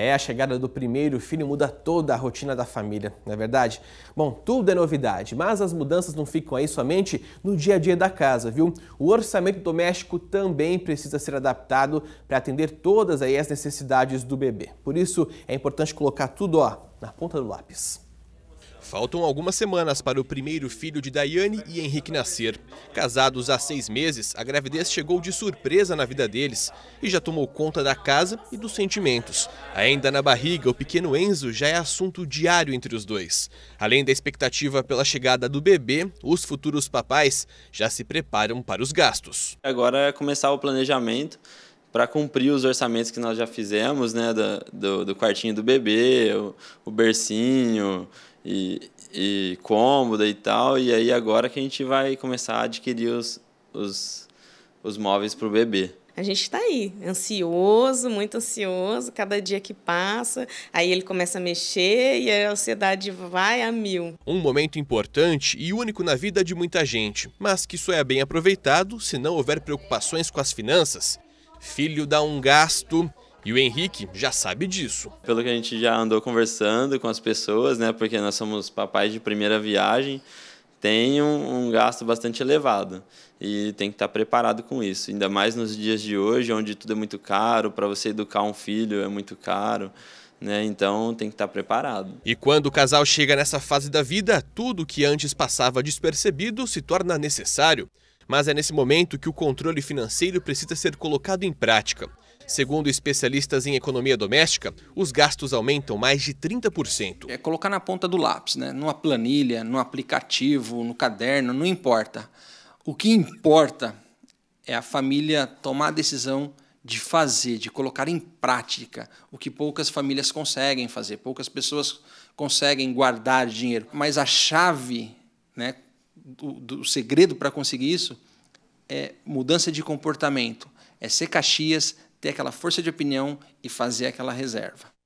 É, a chegada do primeiro filho muda toda a rotina da família, não é verdade? Bom, tudo é novidade, mas as mudanças não ficam aí somente no dia a dia da casa, viu? O orçamento doméstico também precisa ser adaptado para atender todas aí as necessidades do bebê. Por isso, é importante colocar tudo ó, na ponta do lápis. Faltam algumas semanas para o primeiro filho de Daiane e Henrique nascer. Casados há seis meses, a gravidez chegou de surpresa na vida deles e já tomou conta da casa e dos sentimentos. Ainda na barriga, o pequeno Enzo já é assunto diário entre os dois. Além da expectativa pela chegada do bebê, os futuros papais já se preparam para os gastos. Agora é começar o planejamento para cumprir os orçamentos que nós já fizemos, né, do, do, do quartinho do bebê, o, o bercinho e, e cômoda e tal. E aí agora que a gente vai começar a adquirir os, os, os móveis para o bebê. A gente está aí, ansioso, muito ansioso, cada dia que passa, aí ele começa a mexer e a ansiedade vai a mil. Um momento importante e único na vida de muita gente, mas que só é bem aproveitado se não houver preocupações com as finanças. Filho dá um gasto, e o Henrique já sabe disso. Pelo que a gente já andou conversando com as pessoas, né? Porque nós somos papais de primeira viagem, tem um, um gasto bastante elevado e tem que estar preparado com isso. Ainda mais nos dias de hoje, onde tudo é muito caro, para você educar um filho é muito caro. Né? Então tem que estar preparado. E quando o casal chega nessa fase da vida, tudo que antes passava despercebido se torna necessário. Mas é nesse momento que o controle financeiro precisa ser colocado em prática. Segundo especialistas em economia doméstica, os gastos aumentam mais de 30%. É colocar na ponta do lápis, né? numa planilha, num aplicativo, no caderno, não importa. O que importa é a família tomar a decisão de fazer, de colocar em prática o que poucas famílias conseguem fazer, poucas pessoas conseguem guardar dinheiro. Mas a chave, né, do, do segredo para conseguir isso é mudança de comportamento, é ser Caxias, ter aquela força de opinião e fazer aquela reserva.